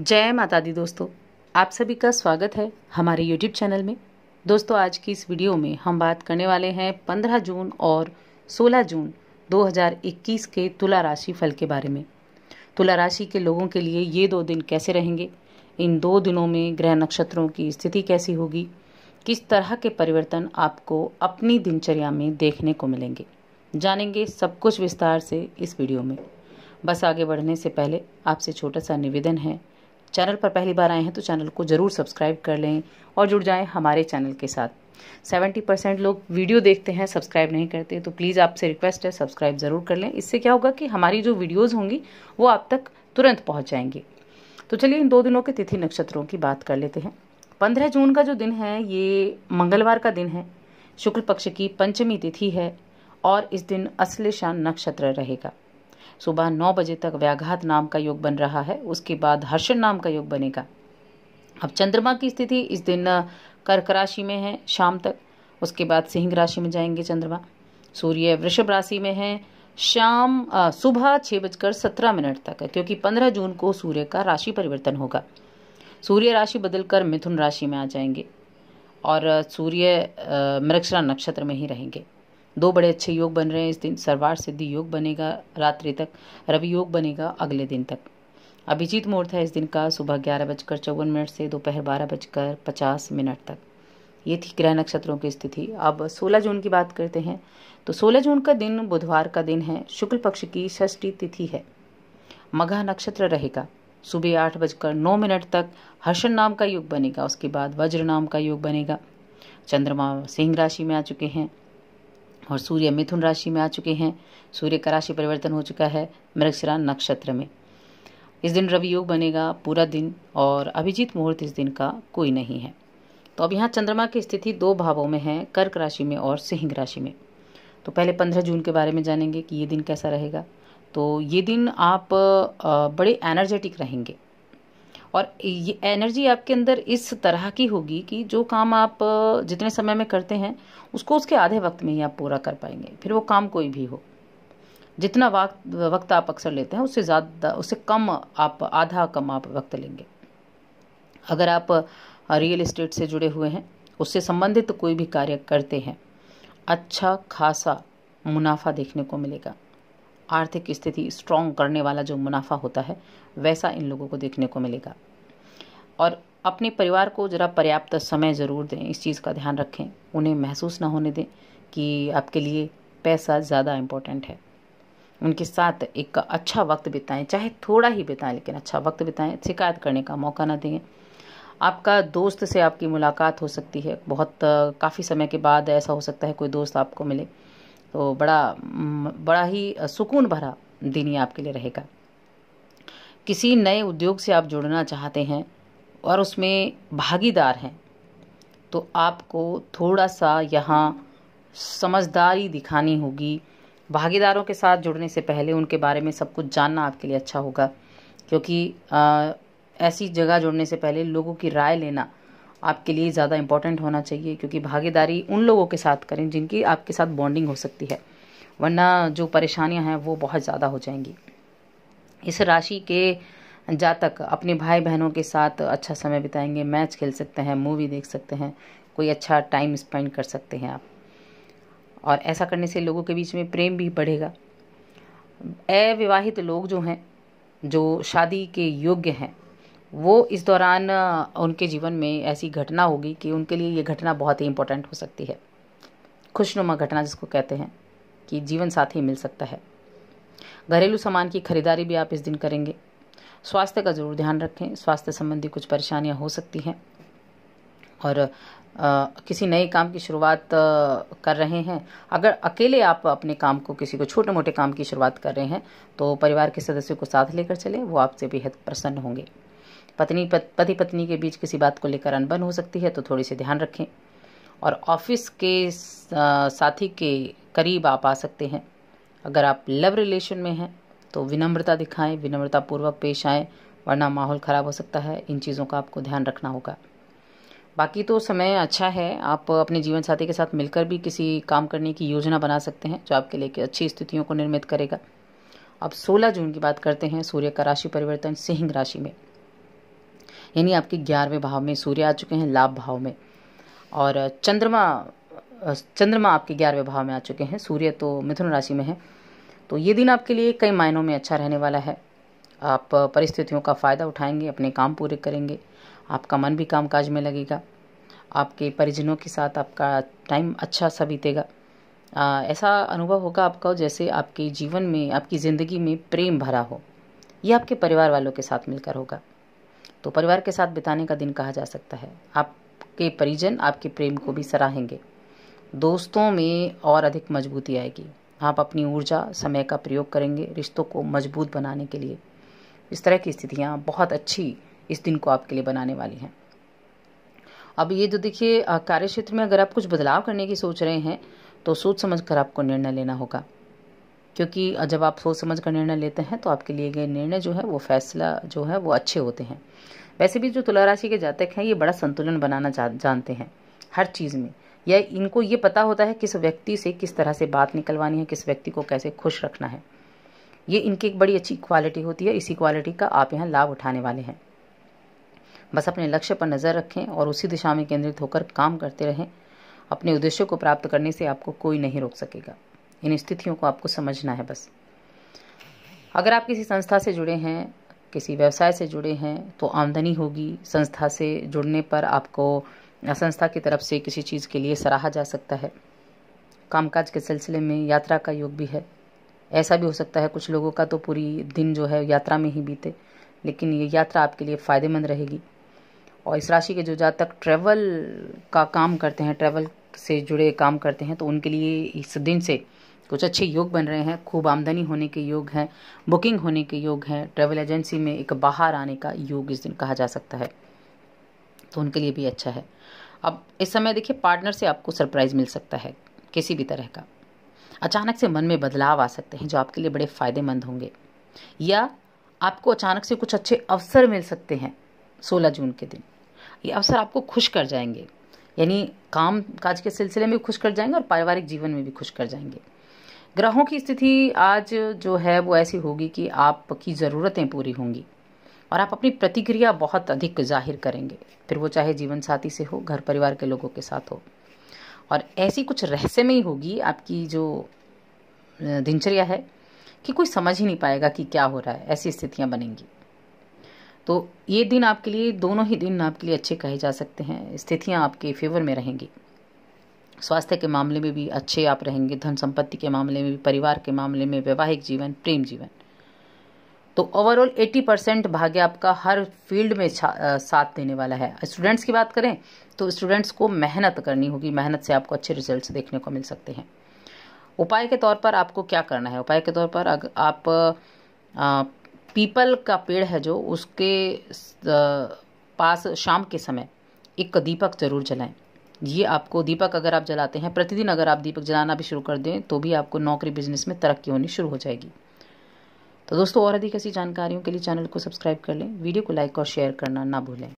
जय माता दी दोस्तों आप सभी का स्वागत है हमारे यूट्यूब चैनल में दोस्तों आज की इस वीडियो में हम बात करने वाले हैं 15 जून और 16 जून 2021 के तुला राशि फल के बारे में तुला राशि के लोगों के लिए ये दो दिन कैसे रहेंगे इन दो दिनों में ग्रह नक्षत्रों की स्थिति कैसी होगी किस तरह के परिवर्तन आपको अपनी दिनचर्या में देखने को मिलेंगे जानेंगे सब कुछ विस्तार से इस वीडियो में बस आगे बढ़ने से पहले आपसे छोटा सा निवेदन है चैनल पर पहली बार आए हैं तो चैनल को ज़रूर सब्सक्राइब कर लें और जुड़ जाएं हमारे चैनल के साथ सेवेंटी परसेंट लोग वीडियो देखते हैं सब्सक्राइब नहीं करते तो प्लीज़ आपसे रिक्वेस्ट है सब्सक्राइब ज़रूर कर लें इससे क्या होगा कि हमारी जो वीडियोज़ होंगी वो आप तक तुरंत पहुँच जाएंगी तो चलिए इन दो दिनों के तिथि नक्षत्रों की बात कर लेते हैं पंद्रह जून का जो दिन है ये मंगलवार का दिन है शुक्ल पक्ष की पंचमी तिथि है और इस दिन अश्लेषा नक्षत्र रहेगा सुबह नौ बजे तक व्याघात नाम का योग बन रहा है उसके बाद हर्षण नाम का योग बनेगा अब चंद्रमा की स्थिति इस दिन कर्क राशि में है शाम तक उसके बाद सिंह राशि में जाएंगे चंद्रमा सूर्य वृषभ राशि में है शाम सुबह छः बजकर सत्रह मिनट तक है क्योंकि पंद्रह जून को सूर्य का राशि परिवर्तन होगा सूर्य राशि बदलकर मिथुन राशि में आ जाएंगे और सूर्य मृक्षरा नक्षत्र में ही रहेंगे दो बड़े अच्छे योग बन रहे हैं इस दिन सर्वार सिद्धि योग बनेगा रात्रि तक रवि योग बनेगा अगले दिन तक अभिजीत मुहूर्त है इस दिन का सुबह ग्यारह बजकर चौवन मिनट से दोपहर बारह बजकर पचास मिनट तक ये थी ग्रह नक्षत्रों की स्थिति अब 16 जून की बात करते हैं तो 16 जून का दिन बुधवार का दिन है शुक्ल पक्ष की षष्ठी तिथि है मघा नक्षत्र रहेगा सुबह आठ बजकर नौ मिनट तक हर्षण नाम का युग बनेगा उसके बाद वज्र नाम का युग बनेगा चंद्रमा सिंह राशि में आ चुके हैं और सूर्य मिथुन राशि में आ चुके हैं सूर्य का राशि परिवर्तन हो चुका है मृक्षरा नक्षत्र में इस दिन रवि योग बनेगा पूरा दिन और अभिजीत मुहूर्त इस दिन का कोई नहीं है तो अब यहाँ चंद्रमा की स्थिति दो भावों में है कर्क राशि में और सिंह राशि में तो पहले पंद्रह जून के बारे में जानेंगे कि ये दिन कैसा रहेगा तो ये दिन आप बड़े एनर्जेटिक रहेंगे और ये एनर्जी आपके अंदर इस तरह की होगी कि जो काम आप जितने समय में करते हैं उसको उसके आधे वक्त में ही आप पूरा कर पाएंगे फिर वो काम कोई भी हो जितना वक्त वक्त आप अक्सर लेते हैं उससे ज़्यादा उससे कम आप आधा कम आप वक्त लेंगे अगर आप रियल इस्टेट से जुड़े हुए हैं उससे संबंधित कोई भी कार्य करते हैं अच्छा खासा मुनाफा देखने को मिलेगा आर्थिक स्थिति स्ट्रॉन्ग करने वाला जो मुनाफा होता है वैसा इन लोगों को देखने को मिलेगा और अपने परिवार को ज़रा पर्याप्त समय ज़रूर दें इस चीज़ का ध्यान रखें उन्हें महसूस ना होने दें कि आपके लिए पैसा ज़्यादा इम्पोर्टेंट है उनके साथ एक अच्छा वक्त बिताएं चाहे थोड़ा ही बिताएं लेकिन अच्छा वक्त बिताएं शिकायत करने का मौका ना दें आपका दोस्त से आपकी मुलाकात हो सकती है बहुत काफ़ी समय के बाद ऐसा हो सकता है कोई दोस्त आपको मिले तो बड़ा बड़ा ही सुकून भरा दिन ही आपके लिए रहेगा किसी नए उद्योग से आप जुड़ना चाहते हैं और उसमें भागीदार हैं तो आपको थोड़ा सा यहाँ समझदारी दिखानी होगी भागीदारों के साथ जुड़ने से पहले उनके बारे में सब कुछ जानना आपके लिए अच्छा होगा क्योंकि आ, ऐसी जगह जुड़ने से पहले लोगों की राय लेना आपके लिए ज़्यादा इंपॉर्टेंट होना चाहिए क्योंकि भागीदारी उन लोगों के साथ करें जिनकी आपके साथ बॉन्डिंग हो सकती है वरना जो परेशानियां हैं वो बहुत ज़्यादा हो जाएंगी इस राशि के जातक अपने भाई बहनों के साथ अच्छा समय बिताएंगे मैच खेल सकते हैं मूवी देख सकते हैं कोई अच्छा टाइम स्पेंड कर सकते हैं आप और ऐसा करने से लोगों के बीच में प्रेम भी बढ़ेगा अविवाहित लोग जो हैं जो शादी के योग्य हैं वो इस दौरान उनके जीवन में ऐसी घटना होगी कि उनके लिए ये घटना बहुत ही इम्पोर्टेंट हो सकती है खुशनुमा घटना जिसको कहते हैं कि जीवन साथी मिल सकता है घरेलू सामान की खरीदारी भी आप इस दिन करेंगे स्वास्थ्य का जरूर ध्यान रखें स्वास्थ्य संबंधी कुछ परेशानियां हो सकती हैं और आ, किसी नए काम की शुरुआत कर रहे हैं अगर अकेले आप अपने काम को किसी को छोटे मोटे काम की शुरुआत कर रहे हैं तो परिवार के सदस्यों को साथ लेकर चलें वो आपसे बेहद प्रसन्न होंगे पत्नी पति पत्नी के बीच किसी बात को लेकर अनबन हो सकती है तो थोड़ी सी ध्यान रखें और ऑफिस के साथी के करीब आप आ सकते हैं अगर आप लव रिलेशन में हैं तो विनम्रता दिखाएं विनम्रतापूर्वक पेश आएँ वरना माहौल ख़राब हो सकता है इन चीज़ों का आपको ध्यान रखना होगा बाकी तो समय अच्छा है आप अपने जीवन साथी के साथ मिलकर भी किसी काम करने की योजना बना सकते हैं जो आपके लिए अच्छी स्थितियों को निर्मित करेगा अब 16 जून की बात करते हैं सूर्य का राशि परिवर्तन सिंह राशि में यानी आपके ग्यारहवें भाव में सूर्य आ चुके हैं लाभ भाव में और चंद्रमा चंद्रमा आपके ग्यारहवें भाव में आ चुके हैं सूर्य तो मिथुन राशि में है तो ये दिन आपके लिए कई मायनों में अच्छा रहने वाला है आप परिस्थितियों का फ़ायदा उठाएंगे अपने काम पूरे करेंगे आपका मन भी कामकाज में लगेगा आपके परिजनों के साथ आपका टाइम अच्छा सा बीतेगा ऐसा अनुभव होगा आपका जैसे आपके जीवन में आपकी ज़िंदगी में प्रेम भरा हो यह आपके परिवार वालों के साथ मिलकर होगा तो परिवार के साथ बिताने का दिन कहा जा सकता है आपके परिजन आपके प्रेम को भी सराहेंगे दोस्तों में और अधिक मजबूती आएगी आप अपनी ऊर्जा समय का प्रयोग करेंगे रिश्तों को मजबूत बनाने के लिए इस तरह की स्थितियाँ बहुत अच्छी इस दिन को आपके लिए बनाने वाली हैं अब ये जो देखिए कार्य क्षेत्र में अगर आप कुछ बदलाव करने की सोच रहे हैं तो सोच समझ कर आपको निर्णय लेना होगा क्योंकि जब आप सोच समझ कर निर्णय लेते हैं तो आपके लिए गए निर्णय जो है वो फैसला जो है वो अच्छे होते हैं वैसे भी जो तुला राशि के जातक हैं ये बड़ा संतुलन बनाना जा, जानते हैं हर चीज़ में या इनको ये पता होता है किस व्यक्ति से किस तरह से बात निकलवानी है किस व्यक्ति को कैसे खुश रखना है ये इनकी एक बड़ी अच्छी क्वालिटी होती है इसी क्वालिटी का आप यहाँ लाभ उठाने वाले हैं बस अपने लक्ष्य पर नज़र रखें और उसी दिशा में केंद्रित होकर काम करते रहें अपने उद्देश्यों को प्राप्त करने से आपको कोई नहीं रोक सकेगा इन स्थितियों को आपको समझना है बस अगर आप किसी संस्था से जुड़े हैं किसी व्यवसाय से जुड़े हैं तो आमदनी होगी संस्था से जुड़ने पर आपको संस्था की तरफ से किसी चीज़ के लिए सराहा जा सकता है कामकाज के सिलसिले में यात्रा का योग भी है ऐसा भी हो सकता है कुछ लोगों का तो पूरी दिन जो है यात्रा में ही बीते लेकिन ये यात्रा आपके लिए फ़ायदेमंद रहेगी और इस राशि के जो जातक ट्रैवल का काम करते हैं ट्रैवल से जुड़े काम करते हैं तो उनके लिए इस दिन से कुछ अच्छे योग बन रहे हैं खूब आमदनी होने के योग हैं बुकिंग होने के योग हैं ट्रेवल एजेंसी में एक बाहर आने का योग इस दिन कहा जा सकता है तो उनके लिए भी अच्छा है अब इस समय देखिए पार्टनर से आपको सरप्राइज मिल सकता है किसी भी तरह का अचानक से मन में बदलाव आ सकते हैं जो आपके लिए बड़े फायदेमंद होंगे या आपको अचानक से कुछ अच्छे अवसर मिल सकते हैं सोलह जून के दिन ये अवसर आपको खुश कर जाएंगे यानी काम काज के सिलसिले में भी खुश कर जाएंगे और पारिवारिक जीवन में भी खुश कर जाएंगे ग्रहों की स्थिति आज जो है वो ऐसी होगी कि आपकी ज़रूरतें पूरी होंगी और आप अपनी प्रतिक्रिया बहुत अधिक जाहिर करेंगे फिर वो चाहे जीवन साथी से हो घर परिवार के लोगों के साथ हो और ऐसी कुछ रहस्यमयी होगी आपकी जो दिनचर्या है कि कोई समझ ही नहीं पाएगा कि क्या हो रहा है ऐसी स्थितियाँ बनेंगी तो ये दिन आपके लिए दोनों ही दिन आपके लिए अच्छे कहे जा सकते हैं स्थितियाँ आपके फेवर में रहेंगी स्वास्थ्य के मामले में भी अच्छे आप रहेंगे धन संपत्ति के मामले में भी परिवार के मामले में वैवाहिक जीवन प्रेम जीवन तो ओवरऑल 80 परसेंट भाग्य आपका हर फील्ड में साथ देने वाला है स्टूडेंट्स की बात करें तो स्टूडेंट्स को मेहनत करनी होगी मेहनत से आपको अच्छे रिजल्ट्स देखने को मिल सकते हैं उपाय के तौर पर आपको क्या करना है उपाय के तौर पर अगर आप आ, पीपल का पेड़ है जो उसके पास शाम के समय एक दीपक जरूर जलाएं ये आपको दीपक अगर आप जलाते हैं प्रतिदिन अगर आप दीपक जलाना भी शुरू कर दें तो भी आपको नौकरी बिजनेस में तरक्की होनी शुरू हो जाएगी तो दोस्तों और अधिक ऐसी जानकारियों के लिए चैनल को सब्सक्राइब कर लें वीडियो को लाइक और शेयर करना ना भूलें